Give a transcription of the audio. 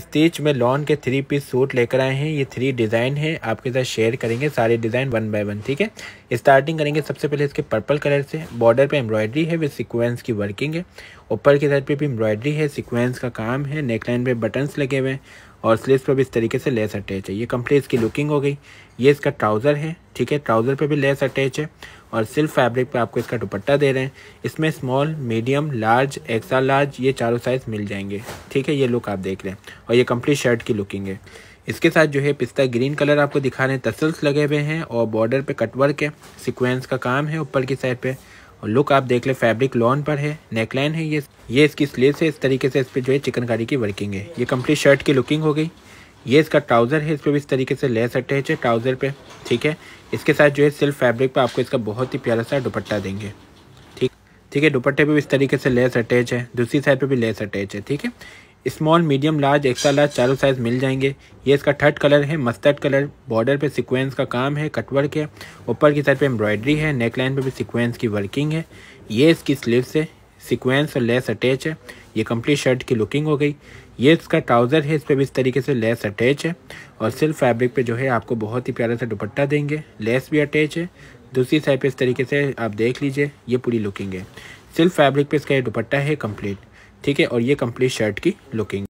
stitch में lawn के three piece suit लेकर आए हैं ये थ्री डिज़ाइन है आपके साथ शेयर करेंगे सारे डिज़ाइन वन बाय वन ठीक है स्टार्टिंग करेंगे सबसे पहले इसके पर्पल कलर से बॉर्डर पे एम्ब्रॉयडरी है विद सीक्वेंस की वर्किंग है ऊपर की साइड पे भी एम्ब्रॉयडरी है सीक्वेंस का काम है नेकलाइन पे बटन्स लगे हुए हैं और स्लीव पर भी इस तरीके से लेस अटैच है ये कंप्लीट इसकी लुकिंग हो गई ये इसका ट्राउज़र है ठीक है ट्राउज़र पर भी लेस अटैच है और सिल्क फैब्रिक पे आपको इसका दुपट्टा दे रहे हैं इसमें small medium large extra large ये चारों साइज़ मिल जाएंगे ठीक है ये लुक आप देख रहे हैं और ये कंप्लीट शर्ट की लुकिंग है इसके साथ जो है पिस्ता ग्रीन कलर आपको दिखा रहे हैं तसल्स लगे हुए हैं और बॉर्डर पे कटवर्क है सिक्वेंस का काम है ऊपर की साइड पे और लुक आप देख ले फैब्रिक लॉन पर है नेकलाइन है ये ये इसकी स्लीव है इस तरीके से इस पर जो है चिकनकारी की वर्किंग है ये कम्प्लीट शर्ट की लुकिंग हो गई ये इसका ट्राउज़र है इस पर भी इस तरीके से लेस अटैच है ट्राउज़र पे ठीक है इसके साथ जो है सिल्फ फैब्रिक पे आपको इसका बहुत ही प्यारा सा दुपट्टा देंगे ठीक ठीक है दुपट्टे पे भी इस तरीके से लेस अटैच है दूसरी साइड पे भी लेस अटैच है ठीक है small medium large extra large चारों साइज़ मिल जाएंगे ये इसका थर्ड कलर है मस्टर्ड कलर बॉर्डर पर सिक्वेंस का काम है कटवर्क है ऊपर की साइड पर एम्ब्रॉयडरी है नेक लाइन भी सिक्वेंस की वर्किंग है ये इसकी स्लीव से सिक्वेंस और लेस अटैच है ये कम्प्लीट शर्ट की लुकिंग हो गई ये इसका ट्राउज़र है इस पर भी इस तरीके से लेस अटैच है और सिल्क फैब्रिक पे जो है आपको बहुत ही प्यारा सा दुपट्टा देंगे लेस भी अटैच है दूसरी साइड पे इस तरीके से आप देख लीजिए ये पूरी लुकिंग है सिल्क फैब्रिक पे इसका ये दुपट्टा है कंप्लीट ठीक है और ये कंप्लीट शर्ट की लुकिंग